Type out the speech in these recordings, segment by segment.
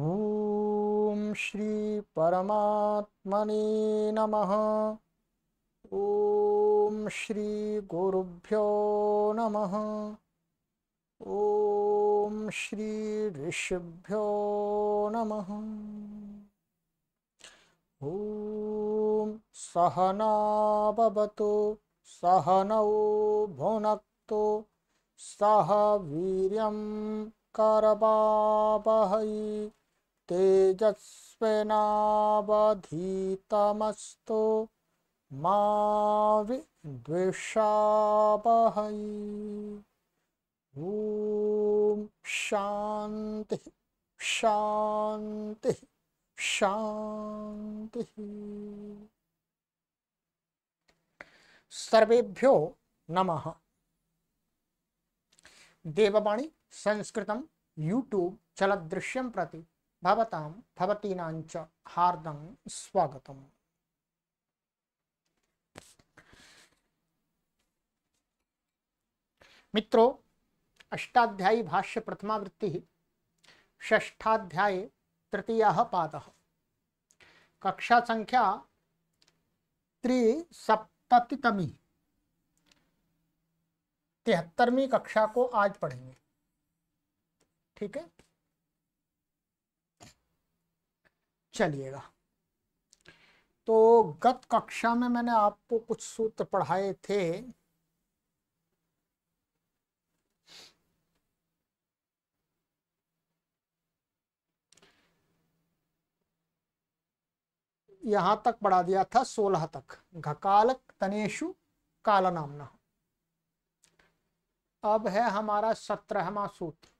ॐ श्रीपरमात्मने नमः ॐ श्रीगुरुभ्यो नमः ॐ श्रीऋषिभ्यो नमः ॐ सहनाभवतु सहनौ भुनक्तु सह वीर्यं करबाबहै तेजस्विनावधीतमस्तु मा विद्विषावहै ॐ शान्तिः शान्तिः शान्तिः सर्वेभ्यो नमः देववाणी संस्कृतं यूट्यूब चलदृश्यं प्रति भवतां भवतीनां हार्दं मित्रों अष्टाध्यायी भाष्य प्रथमा वृत्ति षष्ठाध्याय तृतीय पाद कक्षा संख्या त्रिसप्ततितमी तिहत्तरवीं कक्षा को आज पढ़ेंगे ठीक है चलिएगा तो गत कक्षा में मैंने आपको कुछ सूत्र पढ़ाए थे यहां तक पढ़ा दिया था सोलह तक घकालक तनेशु काला नामना अब है हमारा सत्रहवा सूत्र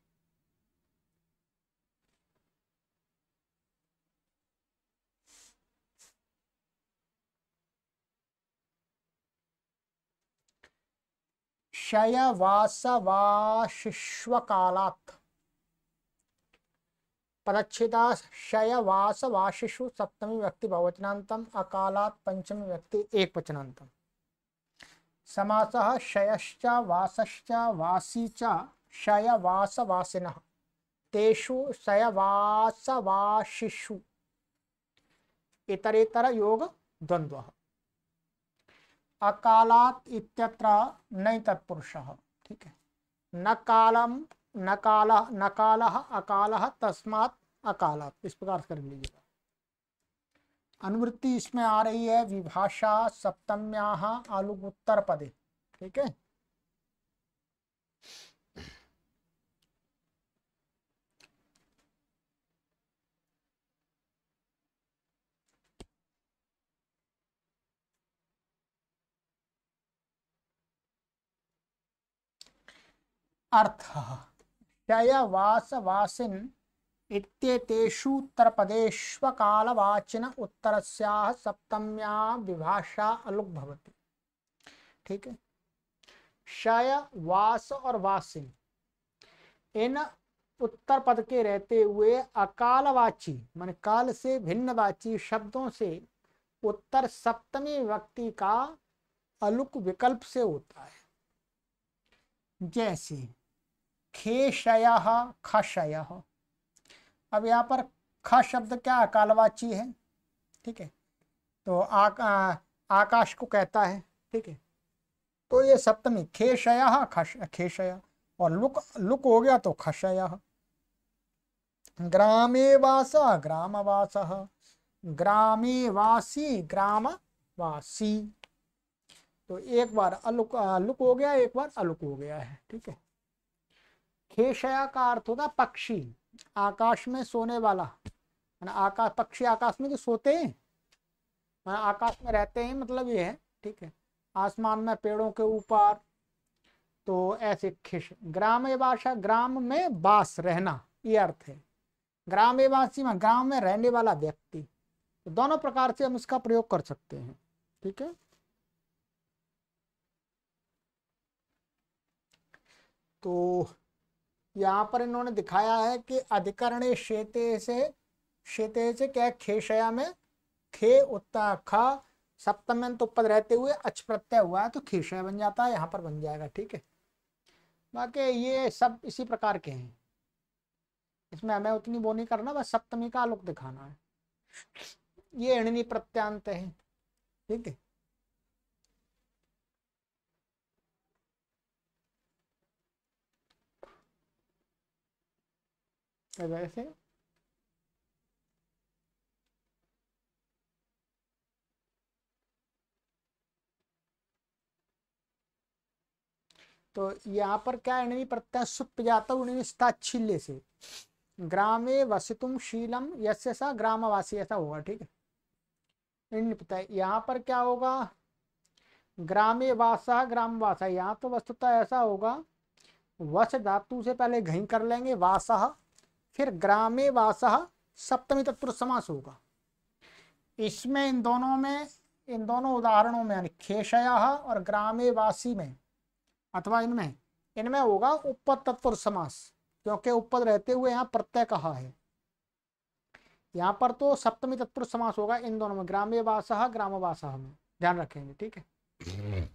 शयवासवाशिष्वकालात् परच्छिदा शयवासवाशिषु सप्तमी व्यक्ति बहुवचनांतम अकालात् पंचमी व्यक्ति एक वचनांतम समासः शयश्च वासश्च वासी च शयवासवासिनः तेषु शयवासवाशिषु इतरेतर योग द्वंद्वः अकालात इत्यत्र नहीं तत्पुरुष ठीक है न कालम न काल न काल अकाल तस्मात अकालात इस प्रकार कर लीजिएगा अनुवृत्ति इसमें आ रही है विभाषा सप्तम्या आलुगोत्तर पदे ठीक है अर्थः क्षयवासवासिन् इत्येतेषु उत्तरपदेष्वकालवाचिन उत्तर सप्तम्या विभाषा अलुक भवती ठीक है क्षय वास और वासिन इन उत्तर पद के रहते हुए अकालवाची मान काल से भिन्नवाची शब्दों से उत्तर सप्तमी व्यक्ति का अलुक विकल्प से होता है जैसे खेशय खशय अब यहाँ पर ख शब्द क्या कालवाची है ठीक है तो आ, आ, आकाश को कहता है ठीक है तो ये सप्तमी खेशय खश खेशय और लुक लुक हो गया तो खशय ग्रामे वास ग्राम वास ग्रामे वासी ग्राम वासी तो एक बार अलुक लुक हो गया एक बार अलुक हो गया है ठीक है खेशया का अर्थ होता पक्षी आकाश में सोने वाला आकाश पक्षी आकाश में जो सोते हैं आकाश में रहते हैं मतलब ये है ठीक है आसमान में पेड़ों के ऊपर तो ऐसे खिश ग्राम भाषा ग्राम में बास रहना ये अर्थ है ग्राम वासी में ग्राम में रहने वाला व्यक्ति तो दोनों प्रकार से हम इसका प्रयोग कर सकते हैं ठीक है तो यहाँ पर इन्होंने दिखाया है कि अधिकरण शेते से शेते से क्या खेषया में खे उत्ता ख सप्तम्यंत तो उपद रहते हुए अच प्रत्यय हुआ है तो खेशय बन जाता है यहाँ पर बन जाएगा ठीक है बाकी ये सब इसी प्रकार के हैं इसमें हमें उतनी वो नहीं करना बस सप्तमी का आलोक दिखाना है ये अणनी प्रत्यांत है ठीक है of everything. तो यहाँ पर क्या एनवी प्रत्यय सुप जाता सुप्रजात छिल्ले से ग्रामे वसितुम शीलम यस्य सा ग्रामवासी ऐसा होगा ठीक है इन प्रत्यय यहाँ पर क्या होगा ग्रामे वासा ग्राम वासा यहाँ तो वस्तुतः ऐसा होगा वस धातु से पहले घई कर लेंगे वासा फिर ग्रामे वास सप्तमी तत्पुरुष समास होगा इसमें इन दोनों में इन दोनों उदाहरणों में यानी खेशया और ग्रामे वासी में अथवा इनमें इनमें होगा उपपद तत्पुरुष समास क्योंकि उपपद रहते हुए यहाँ प्रत्यय कहा है यहाँ पर तो सप्तमी तत्पुरुष समास होगा इन दोनों में वास ग्रामवास में ध्यान रखेंगे ठीक है हम्म।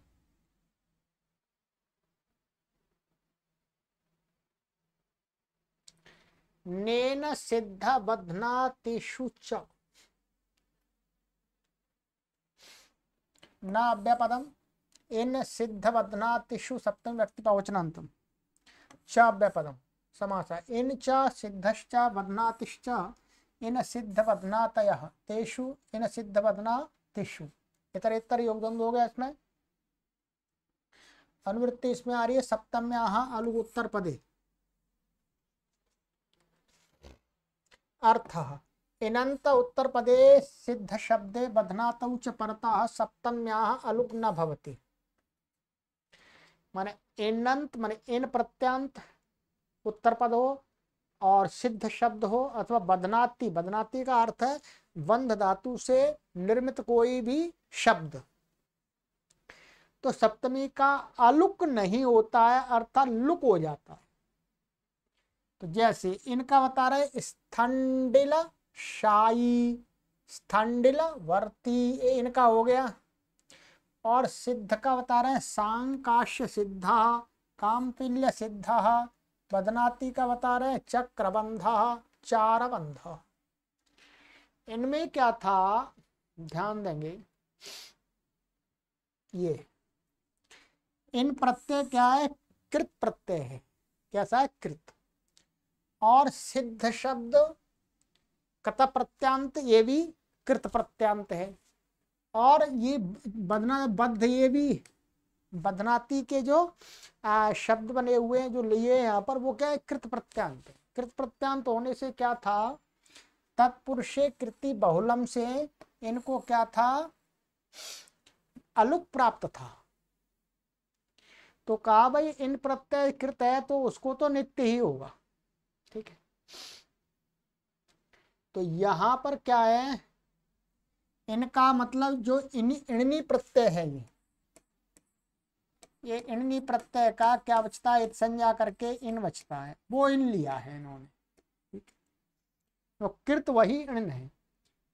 नेन सिद्ध तेषु च न अव्यपदम इन सिद्ध बधना बध्नातिषु सप्तम व्यक्ति पवचनांतम च अव्यपदम समास इन च सिद्धश्च बधना बध्नातिश्च इन सिद्ध बधना तयः तेषु इन सिद्ध बधना बध्नातिषु इतर इतर योगदंड हो गया इसमें अनुवृत्ति इसमें आ रही है सप्तम में सप्तम्या अलुगोत्तर पदे अर्थ इनंत उत्तर पदे सिद्ध शब्दे बधनातौ च परता सप्तम्या अलुक न भवती माने एनंत माने इन प्रत्यंत उत्तर पद हो और सिद्ध शब्द हो अथवा बदनाती बदनाती का अर्थ है बंध धातु से निर्मित कोई भी शब्द तो सप्तमी का अलुक नहीं होता है अर्थात लुक हो जाता है तो जैसे इनका बता रहा है स्थंडिल शाही स्थंडिल वर्ती इनका हो गया और सिद्ध का बता रहे हैं सांकाश्य सिद्धा कामपिल्य सिद्ध बदनाती का बता रहे हैं चक्रबंध चारबंध इनमें क्या था ध्यान देंगे ये इन प्रत्यय क्या है कृत प्रत्यय है कैसा है कृत और सिद्ध शब्द कत प्रत्यांत ये भी कृत प्रत्यांत है और ये बदना बद्ध ये भी बदनाती के जो आ, शब्द बने हुए हैं जो लिए यहाँ पर वो क्या है कृत प्रत्यांत कृत प्रत्यांत होने से क्या था तत्पुरुषे कृति बहुलम से इनको क्या था अलुक प्राप्त था तो कहा भाई इन प्रत्यय कृत है तो उसको तो नित्य ही होगा ठीक है तो यहां पर क्या है इनका मतलब जो इन इणनी प्रत्यय है ये ये इणनी प्रत्यय का क्या बचता है संज्ञा करके इन बचता है वो इन लिया है इन्होंने ठीक तो कृत वही इण है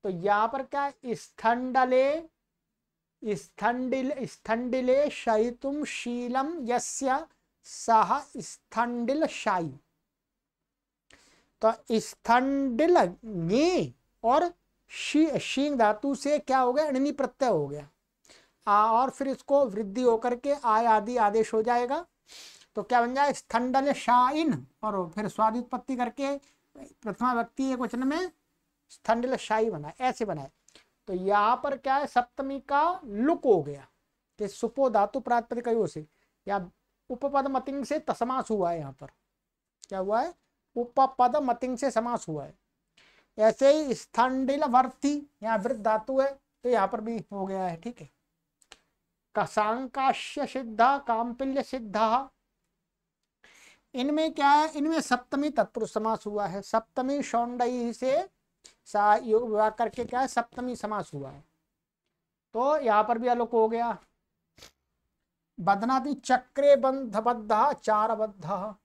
तो यहां पर क्या स्थंडले स्थंडिल स्थंडिले शयितुम शीलम यस्य सह स्थंडिल शाही तो स्थंडिल और शी शींग धातु से क्या हो गया अणनी प्रत्यय हो गया आ, और फिर इसको वृद्धि होकर के आय आदि आदेश हो जाएगा तो क्या बन जाए स्थंडल शाइन और फिर उत्पत्ति करके प्रथमा व्यक्ति एक वचन में स्थंडल शाही बनाए ऐसे बनाए तो यहाँ पर क्या है सप्तमी का लुक हो गया कि सुपो धातु प्रातपद कयो से या उपपद मतिंग से तस्मास हुआ है यहाँ पर क्या हुआ है उपपद मतिंग से समास हुआ है ऐसे ही स्थंडिल वर्ती यहाँ वृद्ध धातु है तो यहाँ पर भी हो गया है ठीक है कसांकाश्य सिद्धा कांपिल्य सिद्धा इनमें क्या है इनमें सप्तमी तत्पुरुष समास हुआ है सप्तमी सौंडई से विवाह करके क्या है सप्तमी समास हुआ है तो यहाँ पर भी आलोक हो गया बदनादि चक्रे चार बद्ध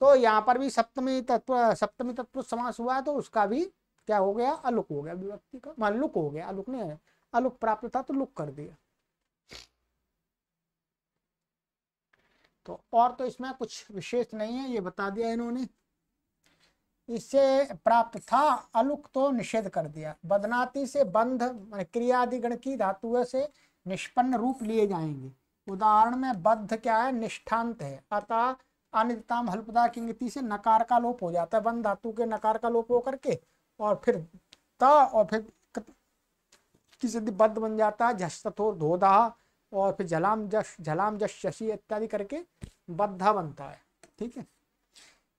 तो यहाँ पर भी सप्तमी तत्व सप्तमी तत्व समास हुआ तो उसका भी क्या हो गया अलुक हो गया विभक्ति का मान हाँ, लुक हो गया अलुक नहीं अलुक प्राप्त था तो लुक कर दिया तो और तो इसमें कुछ विशेष नहीं है ये बता दिया इन्होंने इससे प्राप्त था अलुक तो निषेध कर दिया बदनाती से बंध क्रियादिगण की धातु से निष्पन्न रूप लिए जाएंगे उदाहरण में बद्ध क्या है निष्ठांत है अतः अनिताम हल्पदा की से नकार का लोप हो जाता है वन धातु के नकार का लोप हो करके और फिर त और फिर सिद्धि बन जाता है झस्तथोर धोदाह और फिर झलाम जश झलाम जश शशि इत्यादि करके बद्धा बनता है ठीक है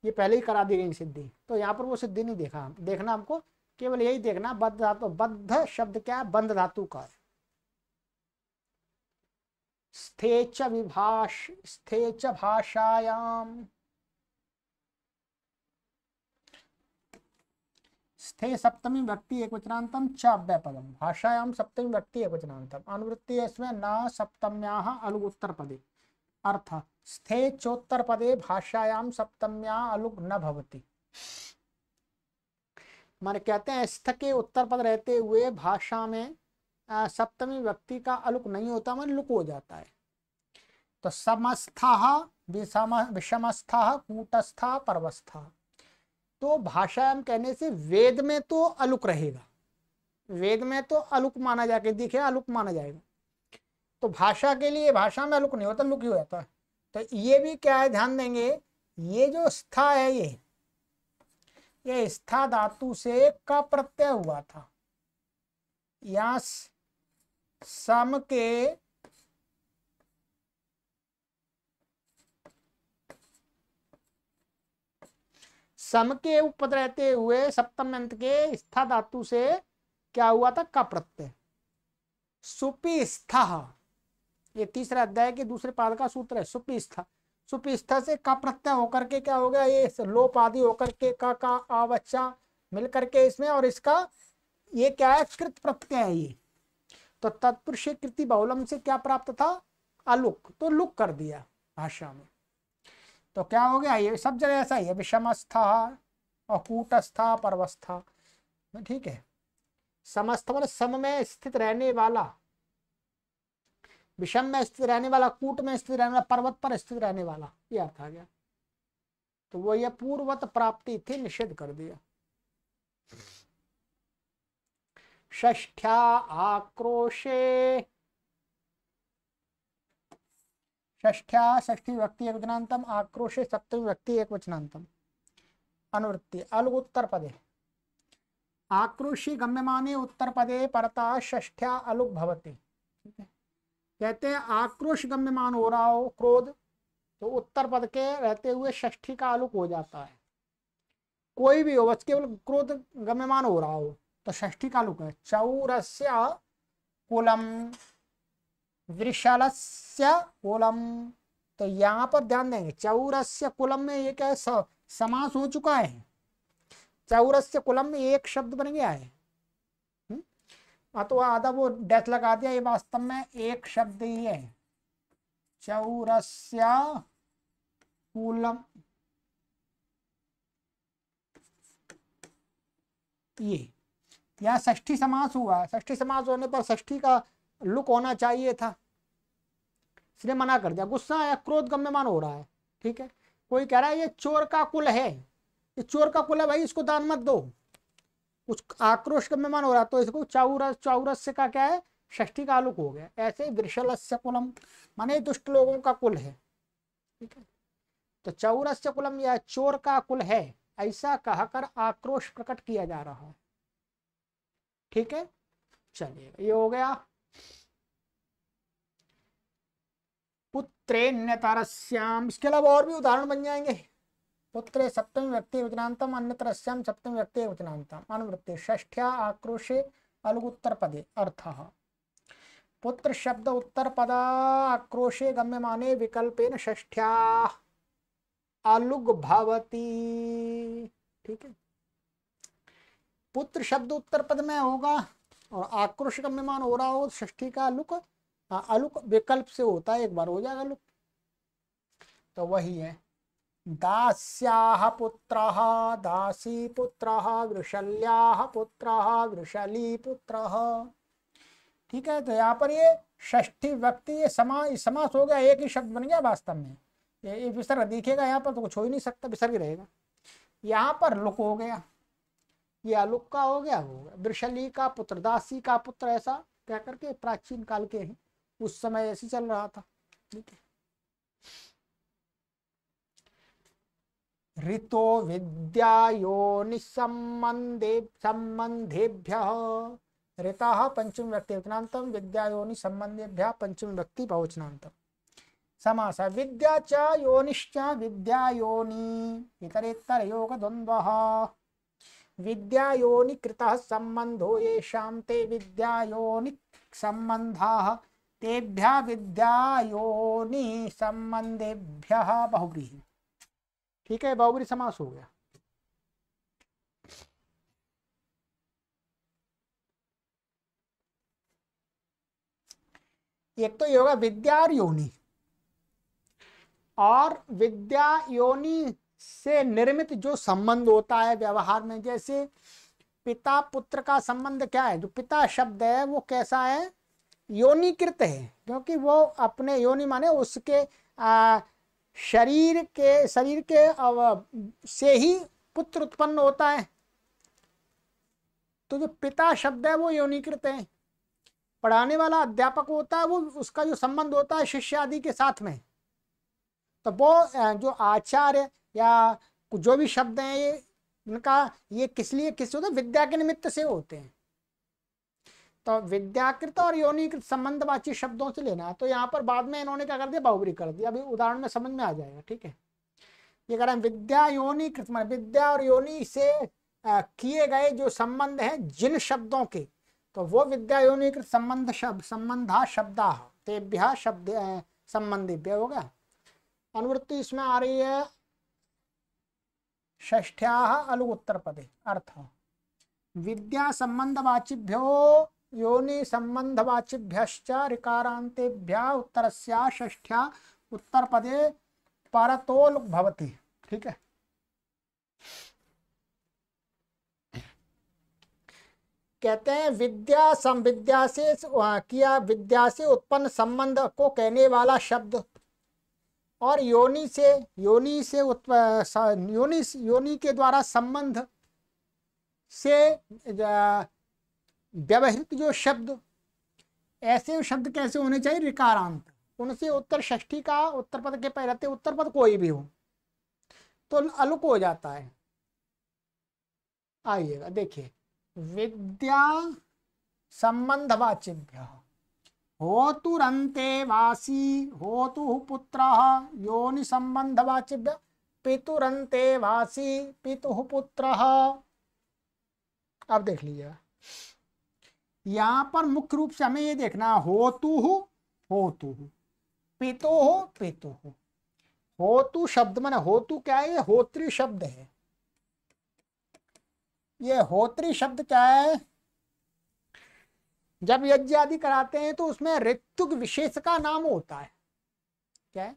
ये पहले ही करा दी गई सिद्धि तो यहाँ पर वो सिद्धि नहीं देखा देखना हमको केवल यही देखना बद्ध धातु बद्ध शब्द क्या है बंध धातु का है स्थे च विभाष स्थे च भाषायाम स्थे सप्तमी व्यक्ति एक वचनातम च पदम भाषायाम सप्तमी व्यक्ति एक वचनातम अनुवृत्ति इसमें न सप्तम्या अलुग उत्तर पदे अर्थ स्थे चोत्तर पदे भाषायाम सप्तम्या अलुग न भवती माने कहते हैं स्थ के उत्तर पद रहते हुए भाषा में सप्तमी व्यक्ति का अलुक नहीं होता मन लुक हो जाता है तो समस्था विषमस्था कूटस्था परवस्था तो भाषा हम कहने से वेद में तो अलुक रहेगा वेद में तो अलुक माना जाके दिखे अलुक माना जाएगा तो भाषा के लिए भाषा में अलुक नहीं होता लुक ही हो जाता है तो ये भी क्या है ध्यान देंगे ये जो स्था है ये ये स्था धातु से का प्रत्यय हुआ था यहां सम के सम के उपद रहते हुए सप्तम अंत के स्था धातु से क्या हुआ था का प्रत्यय स्था ये तीसरा अध्याय के दूसरे पाद का सूत्र है सुपिस्था सुपिस्था से का प्रत्यय होकर के क्या हो गया ये लोप आदि होकर के का का आवच्छा मिलकर के इसमें और इसका ये क्या है कृत प्रत्यय है ये तो तत्पुरुष कृति बहुलम से क्या प्राप्त था अलुक तो लुक कर दिया भाषा में तो क्या हो गया ये सब जगह ऐसा ही है विषमस्था अकूटस्था परवस्था तो ठीक है समस्थ मतलब सम में स्थित रहने वाला विषम में स्थित रहने वाला कूट में स्थित रहने वाला पर्वत पर स्थित रहने वाला ये अर्थ आ गया तो वो ये पूर्वत प्राप्ति थी निषेध कर दिया षष्ठ्या आक्रोशे षष्ठ्या षष्ठी व्यक्ति एक वचनांतम आक्रोशे सप्तमी व्यक्ति एक वचनांतम अनुवृत्ति अलग उत्तर पदे आक्रोशी गम्यमाने उत्तर पदे परता षष्ठ्या अलुक भवती कहते हैं आक्रोश गम्यमान हो रहा हो क्रोध तो उत्तर पद के रहते हुए षष्ठी का अलुक हो जाता है कोई भी हो बस केवल क्रोध गम्यमान हो रहा हो तो ष्ठी का लुक है चौरस्य कुलम वृषलस्य कुलम तो यहाँ पर ध्यान देंगे चौरस्य कुलम में ये क्या है समास हो चुका है चौरस्य कुलम में एक शब्द बन गया है अथवा हम्म? हाँ, तो आधा वो डेथ लगा दिया ये वास्तव में एक शब्द ही है चौरस्य कुलम ये यहाँ ष्ठी समास हुआ है ष्ठी समास होने पर ष्ठी का लुक होना चाहिए था इसने मना कर दिया गुस्सा या क्रोध गम्यमान हो रहा है ठीक है कोई कह रहा है ये चोर का कुल है ये चोर का कुल है भाई इसको दान मत दो कुछ आक्रोश गम्यमान हो रहा है तो इसको चौरस चौरस्य से का क्या है षष्ठी का लुक हो गया ऐसे वृषलस्य कुलम माने दुष्ट लोगों का कुल है ठीक है तो चौरस्य कुलम या चोर का कुल है ऐसा कहकर आक्रोश प्रकट किया जा रहा है ठीक है चलिए ये हो गया पुत्रे तारस्याम इसके अलावा और भी उदाहरण बन जाएंगे पुत्रे सप्तमी व्यक्ति वचनांतम अन्य तरस्याम सप्तमी व्यक्ति वचनांतम अनुवृत्ति ष्ठिया आक्रोशे अलगुत्तर पदे अर्थ पुत्र शब्द उत्तर पदा आक्रोशे गम्यमाने विकल्पेन ष्ठ्या अलुग भवती ठीक है पुत्र शब्द उत्तर पद में होगा और आक्रोश का विमान हो रहा हो ष्ठी का लुक अलुक हाँ, विकल्प से होता है एक बार हो जाएगा लुक तो वही है दास्याः पुत्रः दासी पुत्रः वृषल्याः पुत्रः वृशली पुत्रः ठीक है तो यहाँ पर ये षष्ठी व्यक्ति ये समा समास हो गया एक ही शब्द बन गया वास्तव में ये विसर्ग दिखेगा यहाँ पर तो कुछ हो ही नहीं सकता विसर्ग रहेगा यहाँ पर लुक हो गया ये आलोक का हो गया वो वृषली का पुत्र दासी का पुत्र ऐसा क्या करके प्राचीन काल के हैं उस समय ऐसे चल रहा था ठीक है ऋतो योनि संबंधे संबंधेभ्य ऋता पंचम व्यक्ति विद्या योनि संबंधेभ्य पंचम व्यक्ति बहुचनातम समास विद्या च योनिश्च योनि इतरेतर योग द्वंद्व विद्यायोनिकृतः सम्बन्धो येषां ते विद्यायोनिक् सम्बन्धाः तेभ्यः विद्यायोनिसम्बन्धेभ्यः बहुव्रीहि ठीक है बहुग्री समास हो गया एक तो ये होगा विद्या और योनि और विद्या योनि से निर्मित जो संबंध होता है व्यवहार में जैसे पिता पुत्र का संबंध क्या है जो पिता शब्द है वो कैसा है योनिकृत है क्योंकि वो अपने योनि माने उसके आ, शरीर के शरीर के अव, से ही पुत्र उत्पन्न होता है तो जो पिता शब्द है वो योनिकृत है पढ़ाने वाला अध्यापक होता है वो उसका जो संबंध होता है शिष्य आदि के साथ में तो वो जो आचार्य या जो भी शब्द हैं ये इनका ये किस लिए किस होते विद्या के निमित्त से होते हैं तो विद्याकृत और योनिकृत संबंधवाची शब्दों से लेना है तो यहाँ पर बाद में इन्होंने क्या कर दिया बाहुबरी कर दिया अभी उदाहरण में समझ में आ जाएगा ठीक है ये कह रहे हैं विद्या योनिकृत मान विद्या और योनि से किए गए जो संबंध हैं जिन शब्दों के तो वो विद्या योनिकृत संबंध शब्द संबंधा शब्दा तेभ्या शब्द संबंधित होगा अनुवृत्ति इसमें आ रही है ष्ठ्या अलग उत्तर पदे अर्थ विद्या संबंधवाचिभ्यो योनि संबंधवाचिभ्य ऋकारातेभ्य उत्तर ष्ठ्या उत्तर पदे परतोल भवति ठीक है कहते हैं विद्या सम विद्या से किया विद्या से उत्पन्न संबंध को कहने वाला शब्द और योनि से योनि से योनि योनि के द्वारा संबंध से व्यवहित जो शब्द ऐसे शब्द कैसे होने चाहिए रिकारांत उनसे उत्तर षष्ठी का उत्तर पद के पहले रहते उत्तर पद कोई भी हो तो अलुक हो जाता है आइएगा देखिए विद्या संबंध वाचिभ्य होतुरंते वासी होतु पुत्र योनि संबंध वाचिव्य पितुरंते वासी पितु पुत्र अब देख लीजिए यहां पर मुख्य रूप से हमें ये देखना होतु होतु पितो हो पितो हो होतु शब्द मन होतु क्या है ये होत्री शब्द है ये होत्री शब्द क्या है जब यज्ञ आदि कराते हैं तो उसमें ऋतुक विशेष का नाम होता है क्या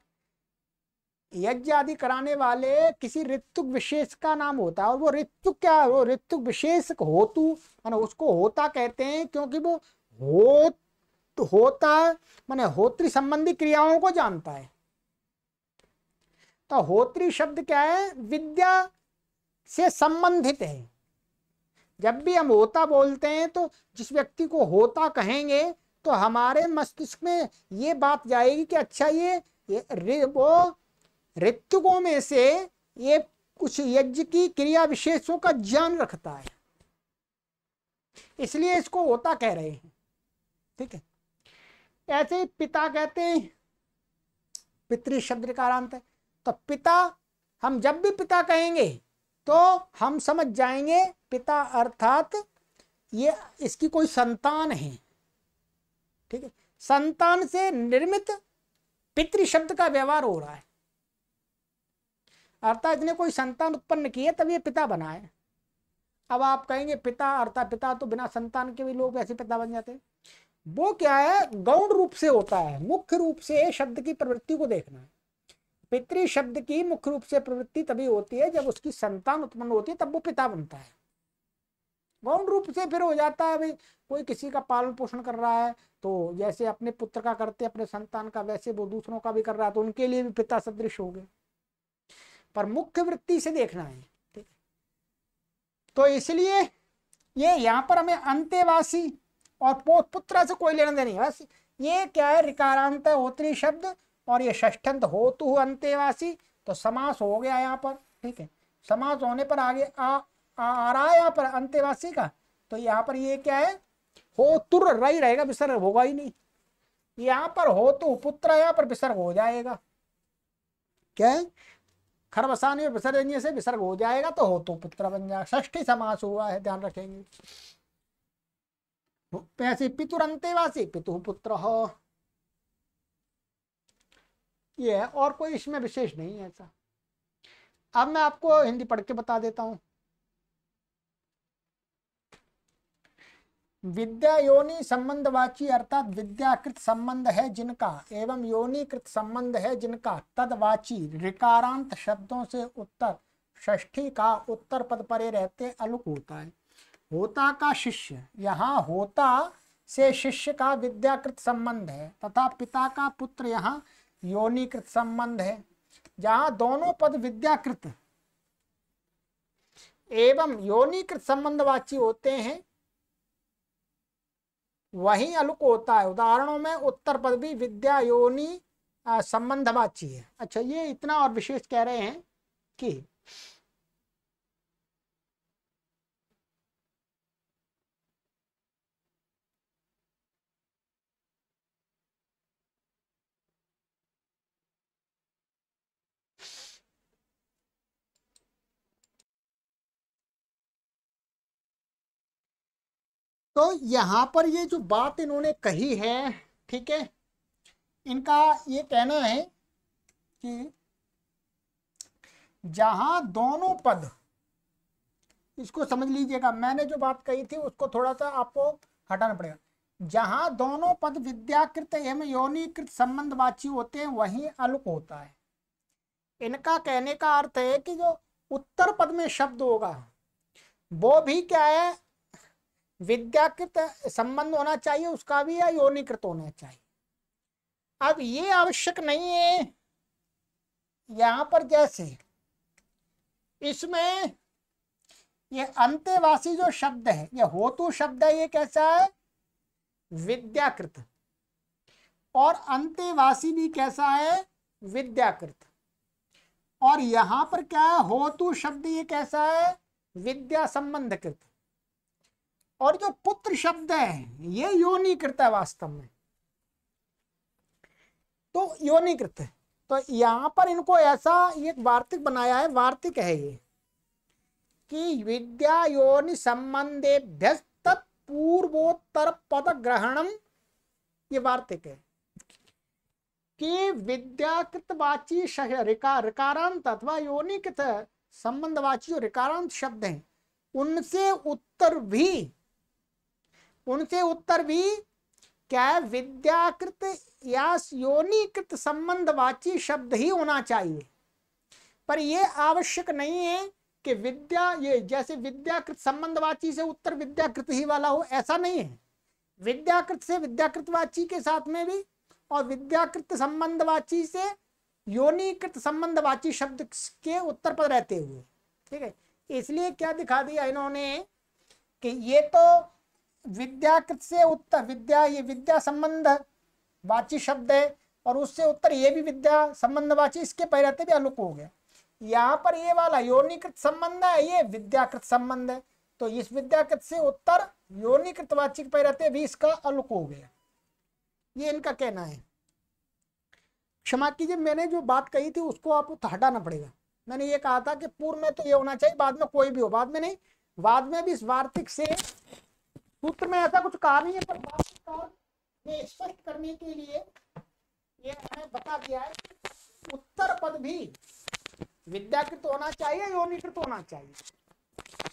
यज्ञ आदि कराने वाले किसी ऋतुक विशेष का नाम होता है और वो ऋतुक क्या वो ऋतु विशेष होतु माने उसको होता कहते हैं क्योंकि वो हो होता मैंने होत्री संबंधी क्रियाओं को जानता है तो होत्री शब्द क्या है विद्या से संबंधित है जब भी हम होता बोलते हैं तो जिस व्यक्ति को होता कहेंगे तो हमारे मस्तिष्क में ये बात जाएगी कि अच्छा ये, ये वो ऋतुकों में से ये कुछ यज्ञ की क्रिया विशेषों का ज्ञान रखता है इसलिए इसको होता कह रहे हैं ठीक है ऐसे ही पिता कहते हैं पितृ शब्द का अंत है तो पिता हम जब भी पिता कहेंगे तो हम समझ जाएंगे पिता अर्थात ये इसकी कोई संतान है ठीक है संतान से निर्मित पितृ शब्द का व्यवहार हो रहा है अर्थात इसने कोई संतान उत्पन्न की है तब ये पिता बना है अब आप कहेंगे पिता अर्थात पिता तो बिना संतान के भी लोग ऐसे पिता बन जाते हैं वो क्या है गौण रूप से होता है मुख्य रूप से शब्द की प्रवृत्ति को देखना है पितृ शब्द की मुख्य रूप से प्रवृत्ति तभी होती है जब उसकी संतान उत्पन्न होती है तब वो पिता बनता है गौण रूप से फिर हो जाता है भाई कोई किसी का पालन पोषण कर रहा है तो जैसे अपने पुत्र का करते अपने संतान का वैसे वो दूसरों का भी कर रहा है तो उनके लिए भी पिता सदृश हो गए पर मुख्य वृत्ति से देखना है तो इसलिए ये यहाँ पर हमें अंत्यवासी और पुत्र से कोई लेना देना नहीं बस ये क्या है रिकारांत होत्री शब्द और ये षष्ठंत हो तु अंत्यवासी तो समास हो गया यहाँ पर ठीक है समास होने पर आगे आ आ, रहा है यहाँ पर अंत्यवासी का तो यहाँ पर ये क्या है हो तुर रही रहेगा विसर्ग होगा ही नहीं यहाँ पर हो तो पुत्र यहाँ पर विसर्ग हो जाएगा क्या खरबसानी और विसर्जनीय से विसर्ग हो जाएगा तो हो तो पुत्र बन जाएगा ष्ठी समास हुआ है ध्यान रखेंगे पितुर अंत्यवासी पितु पुत्र हो ये है और कोई इसमें विशेष नहीं है ऐसा अब मैं आपको हिंदी पढ़ के बता देता हूं विद्या योनि संबंधवाची अर्थात विद्याकृत संबंध है जिनका एवं योनिकृत संबंध है जिनका तदवाची ऋकारांत शब्दों से उत्तर षष्ठी का उत्तर पद परे रहते अलुक होता है होता का शिष्य यहाँ होता से शिष्य का विद्याकृत संबंध है तथा पिता का पुत्र यहाँ योनिकृत संबंध है जहां दोनों पद विद्याकृत एवं योनिकृत संबंधवाची होते हैं वही अलुक होता है उदाहरणों में उत्तर पद भी विद्या योनि संबंधवाची है अच्छा ये इतना और विशेष कह रहे हैं कि तो यहाँ पर ये जो बात इन्होंने कही है ठीक है इनका ये कहना है कि जहां दोनों पद इसको समझ लीजिएगा मैंने जो बात कही थी उसको थोड़ा सा आपको हटाना पड़ेगा जहां दोनों पद विद्याकृत एवं योनिकृत संबंधवाची होते हैं वहीं अलुक होता है इनका कहने का अर्थ है कि जो उत्तर पद में शब्द होगा वो भी क्या है विद्याकृत संबंध होना चाहिए उसका भी या योनिकृत होना चाहिए अब ये आवश्यक नहीं है यहां पर जैसे इसमें ये अंत्यवासी जो शब्द है ये होतु शब्द है ये कैसा है विद्याकृत और अंत्यवासी भी कैसा है विद्याकृत और यहां पर क्या है होतु शब्द ये कैसा है विद्या संबंध कृत और जो पुत्र शब्द है ये योनि कृत है वास्तव में तो योनि कृत है तो यहाँ पर इनको ऐसा एक वार्तिक बनाया है वार्तिक है ये कि विद्या योनि संबंधेभ्य पूर्वोत्तर पद ग्रहणम ये वार्तिक है कि विद्याकृतवाची रिका रिकारांत अथवा योनिकृत संबंधवाची जो रिकारांत शब्द हैं उनसे उत्तर भी उनके उत्तर भी क्या विद्याकृत या योनिकृत संबंधवाची शब्द ही होना चाहिए पर यह आवश्यक नहीं है कि विद्या ये जैसे विद्याकृत संबंधवाची से उत्तर विद्याकृत ही वाला हो ऐसा नहीं है विद्याकृत से विद्याकृत वाची के साथ में भी और विद्याकृत संबंधवाची से योनिकृत संबंधवाची शब्द के उत्तर पर रहते हुए ठीक है इसलिए क्या दिखा दिया इन्होंने कि ये तो विद्याकृत से उत्तर विद्या ये विद्या संबंध वाची शब्द है और उससे उत्तर ये भी विद्या संबंध वाची इसके पैरते तो भी अलुक हो गया यहाँ पर ये वाला योनिकृत संबंध है ये विद्याकृत संबंध है तो इस विद्याकृत से उत्तर योनिकृत वाची के पैरते तो भी इसका अलुक हो गया ये इनका कहना है क्षमा कीजिए मैंने जो बात कही थी उसको आपको तो हटाना पड़ेगा मैंने ये कहा था कि पूर्व में तो ये होना चाहिए बाद में कोई भी हो बाद में नहीं बाद में भी इस वार्तिक से सूत्र में ऐसा कुछ कहा नहीं है पर स्पष्ट करने के लिए ये हमें बता दिया है उत्तर पद भी विद्याकृत होना चाहिए योनिकृत होना चाहिए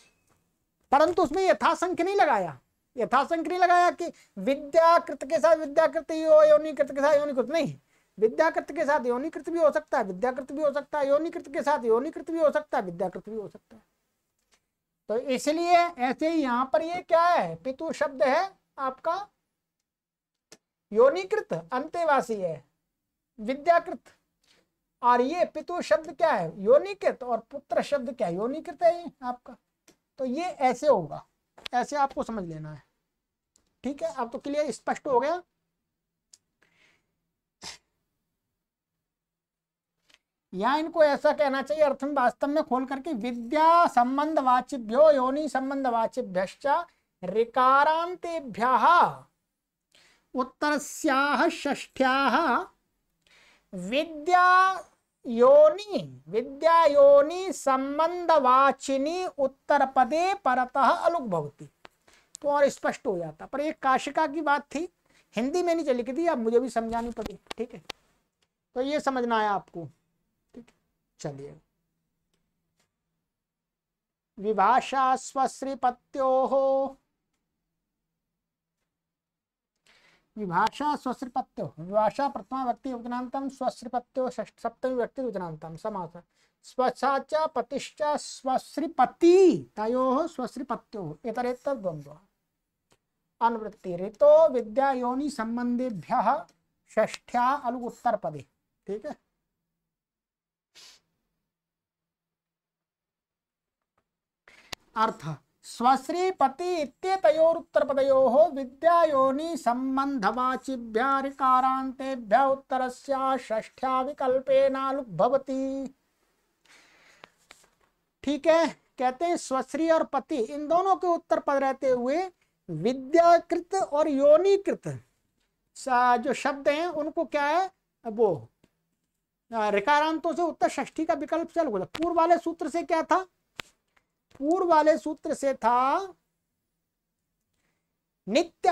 परंतु उसमें यथासंख्य नहीं लगाया यथासंख्य नहीं लगाया कि विद्याकृत के साथ विद्याकृत ही हो योनिकृत के साथ योनिकृत नहीं विद्याकृत के साथ योनिकृत भी हो सकता है विद्याकृत भी हो सकता है योनिकृत के साथ योनिकृत भी हो सकता है विद्याकृत भी हो सकता है तो इसलिए ऐसे ही यहां पर ये क्या है पितु शब्द है आपका योनिकृत अंत्यवासी है विद्याकृत और ये पितु शब्द क्या है योनिकृत और पुत्र शब्द क्या है योनिकृत है ये आपका तो ये ऐसे होगा ऐसे आपको समझ लेना है ठीक है अब तो क्लियर स्पष्ट हो गया या इनको ऐसा कहना चाहिए अर्थ में वास्तव में खोल करके विद्या संबंध वाचिभ्यो योनि संबंध वाचिभ्य ऋकारांतेभ्य उत्तर ष्ठ्या विद्या योनि विद्या योनि संबंध वाचिनी उत्तर पदे परतः अलुक भवती तो और स्पष्ट हो जाता पर एक काशिका की बात थी हिंदी में नहीं चली थी अब मुझे भी समझानी पड़ी ठीक है तो ये समझना है आपको चलिए विभाषा स्वश्रीपत्यो विभाषा स्वश्रीपत्यो विभाषा प्रथमा व्यक्ति उजनातम स्वश्रीपत्यो सप्तमी व्यक्ति उजनातम समास पतिश्च स्वश्रीपति तयो स्वश्रीपत्यो इतरेतर द्वंद्व अनुवृत्ति ऋतो विद्या योनि संबंधेभ्य ष्ठ्या अलग पदे ठीक है अर्थ स्वश्री पति इत्येतयोरुत्तरपदयोः विद्यायोनि सम्बन्धवाचिभ्यारिकारान्तेभ्य ठीक है कहते हैं स्वश्री और पति इन दोनों के उत्तर पद रहते हुए विद्याकृत और योनिकृत जो शब्द हैं उनको क्या है वो रिकारांतों से उत्तर षष्ठी का विकल्प चल पूर्व वाले सूत्र से क्या था पूर्व वाले सूत्र से था नित्य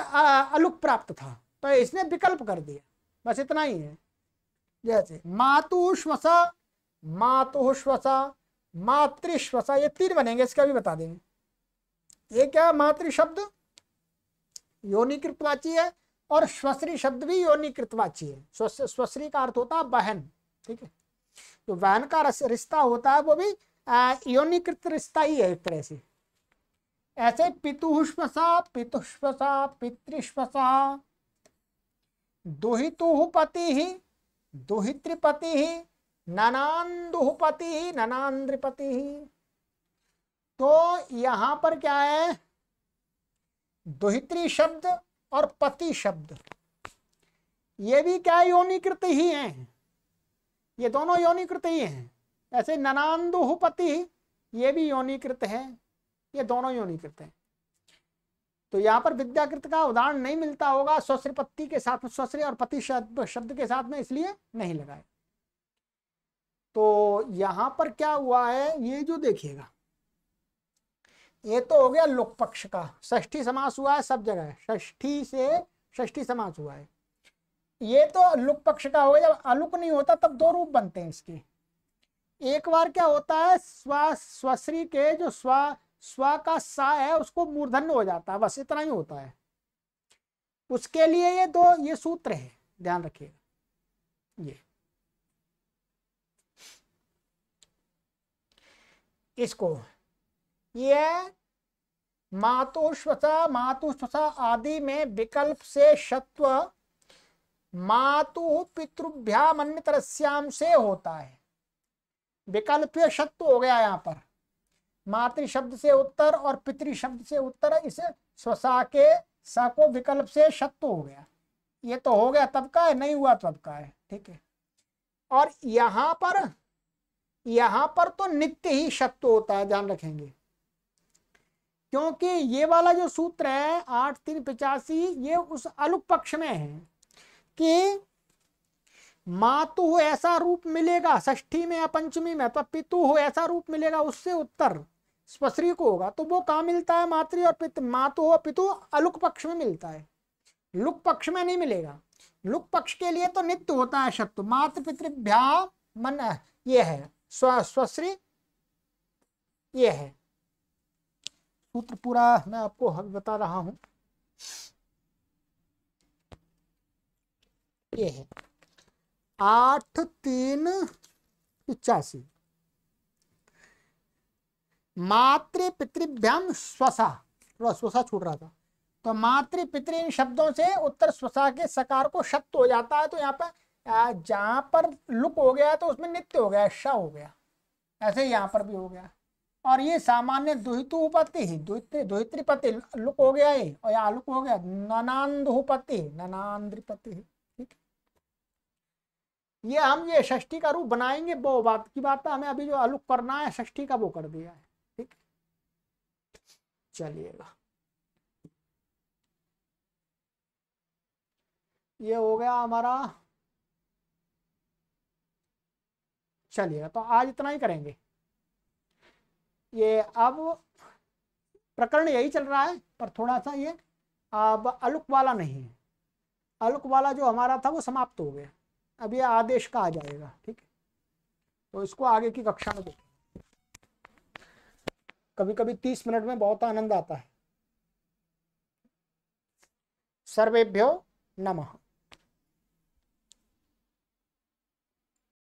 अलुक प्राप्त था तो इसने विकल्प कर दिया बस इतना ही है जैसे मातुश्वसा मातुश्वसा मातृश्वसा ये तीन बनेंगे इसका भी बता देंगे ये क्या मातृ शब्द योनिकृतवाची है और श्वसरी शब्द भी योनिकृतवाची है श्वसरी का अर्थ होता है बहन ठीक है जो बहन का रिश्ता होता है वो भी योनिकृत रिश्ता ही है एक तरह से ऐसे पितुष्पसा पितुष्पसा पितृष्पसा पति ही दुहित्रिपति ही ननांदुपति ही ननांद्रिपति ही तो यहां पर क्या है दुहित्री शब्द और पति शब्द ये भी क्या योनिकृत ही हैं ये दोनों योनिकृत ही हैं ऐसे ननांदुहुपति ये भी योनिकृत है ये दोनों योनिकृत है तो यहाँ पर विद्याकृत का उदाहरण नहीं मिलता होगा स्वश्रीपति के साथ में स्वश्री और पति शब्द के साथ में इसलिए नहीं लगाए तो यहाँ पर क्या हुआ है ये जो देखिएगा ये तो हो गया लोक पक्ष का ष्ठी समास हुआ है सब जगह ष्ठी से ष्ठी समास हुआ है ये तो लुक पक्ष का हो गया जब अलुक नहीं होता तब दो रूप बनते हैं इसके एक बार क्या होता है स्वा स्वश्री के जो स्वा स्वा का सा है उसको मूर्धन्य हो जाता है बस इतना ही होता है उसके लिए ये दो ये सूत्र है ध्यान रखिएगा ये इसको ये मातुष्वसा मातुष्वसा आदि में विकल्प से सत्व मातु पितृभ्याम अन्य तरस्याम से होता है विकल्पीय शत्व हो गया यहाँ पर मातृ शब्द से उत्तर और पितृ शब्द से उत्तर इस स्वसा के सको विकल्प से शत्व हो गया ये तो हो गया तब का है नहीं हुआ तब का है ठीक है और यहाँ पर यहाँ पर तो नित्य ही शत्व होता है ध्यान रखेंगे क्योंकि ये वाला जो सूत्र है आठ तीन पिचासी ये उस अलुक पक्ष में है कि मातु हो ऐसा रूप मिलेगा षष्ठी में या पंचमी में तो पितु हो ऐसा रूप मिलेगा उससे उत्तर स्वश्री को होगा तो वो कहा मिलता है मातृ और पित मातु हो पितु अलुक पक्ष में मिलता है लुक पक्ष में नहीं मिलेगा लुक पक्ष के लिए तो नित्य होता है शब्द मातृ पितृभ्या मन ये है स्व स्वश्री ये है सूत्र पूरा मैं आपको बता रहा हूं ये है आठ तीन पिचासी मातृ पितृभ्याम स्वसा थोड़ा स्वसा छूट रहा था तो मातृ पितृ इन शब्दों से उत्तर स्वसा के सकार को शक्त हो जाता है तो यहाँ पर जहां पर लुक हो गया तो उसमें नित्य हो गया श हो गया ऐसे यहाँ पर भी हो गया और ये सामान्य दुहितु उपत्ति ही दुहित्री पति लुक हो गया ही और यहाँ लुक हो गया ननांदुपति ननांद्रिपति ये हम ये षष्ठी का रूप बनाएंगे वो बात की बात है हमें अभी जो अलुक करना है षष्ठी का वो कर दिया है ठीक चलिएगा ये हो गया हमारा चलिएगा तो आज इतना ही करेंगे ये अब प्रकरण यही चल रहा है पर थोड़ा सा ये अब अलुक वाला नहीं है अलुक वाला जो हमारा था वो समाप्त हो गया अब ये आदेश का आ जाएगा ठीक है तो इसको आगे की कक्षा में देखें कभी कभी तीस मिनट में बहुत आनंद आता है सर्वेभ्यो नमः